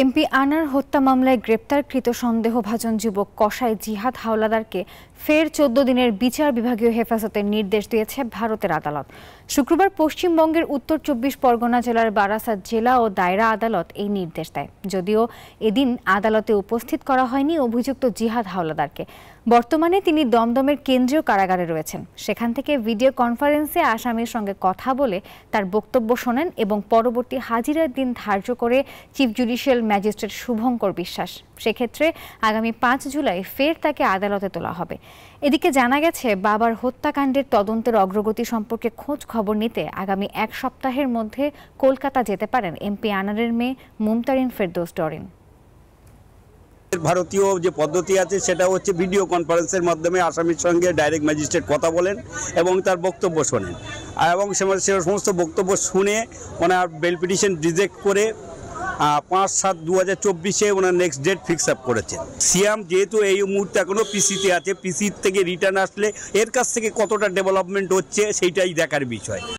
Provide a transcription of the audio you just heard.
MP আনার হত্যা মামলায় গ্রেপ্তারকৃত সন্দেহভাজন যুবক কষায় জিহাদ হাওলাদারকে ফের চোদ্দ দিনের বিচার বিভাগীয় হেফাজতের নির্দেশ দিয়েছে ভারতের আদালত শুক্রবার পশ্চিমবঙ্গের উত্তর চব্বিশ পরগনা জেলার বারাসাত জেলা ও দায়রা আদালত এই নির্দেশ দেয় যদিও এদিন আদালতে উপস্থিত করা হয়নি অভিযুক্ত জিহাদ হাওলাদারকে বর্তমানে তিনি দমদমের কেন্দ্রীয় কারাগারে রয়েছেন সেখান থেকে ভিডিও কনফারেন্সে আসামির সঙ্গে কথা বলে তার বক্তব্য শোনেন এবং পরবর্তী হাজিরার দিন ধার্য করে চিফ জুডিশিয়াল ম্যাজিস্ট্রেট শুভঙ্কর বিশ্বাস সেক্ষেত্রে আগামী পাঁচ জুলাই ফের তাকে আদালতে তোলা হবে এদিকে জানা গেছে বাবার হত্যাকাণ্ডের তদন্তের অগ্রগতি সম্পর্কে খোঁজ খবর নিতে আগামী এক সপ্তাহের মধ্যে কলকাতা যেতে পারেন এমপি আনারের মেয়ে মুমতারিন ফেরদোস ডরিন ভারতীয় যে পদ্ধতি আছে সেটা হচ্ছে ভিডিও কনফারেন্সের মাধ্যমে আসামির সঙ্গে ডাইরেক্ট ম্যাজিস্ট্রেট কথা বলেন এবং তার বক্তব্য শোনেন এবং সে সমস্ত বক্তব্য শুনে ওনার বেল পিটিশন রিজেক্ট করে পাঁচ সাত দু হাজার চব্বিশে ওনার নেক্সট ডেট ফিক্স আপ করেছেন সিয়াম যেহেতু এই মুহূর্তে এখনও পিসিতে আছে পিসির থেকে রিটার্ন আসলে এর কাছ থেকে কতটা ডেভেলপমেন্ট হচ্ছে সেইটাই দেখার বিষয়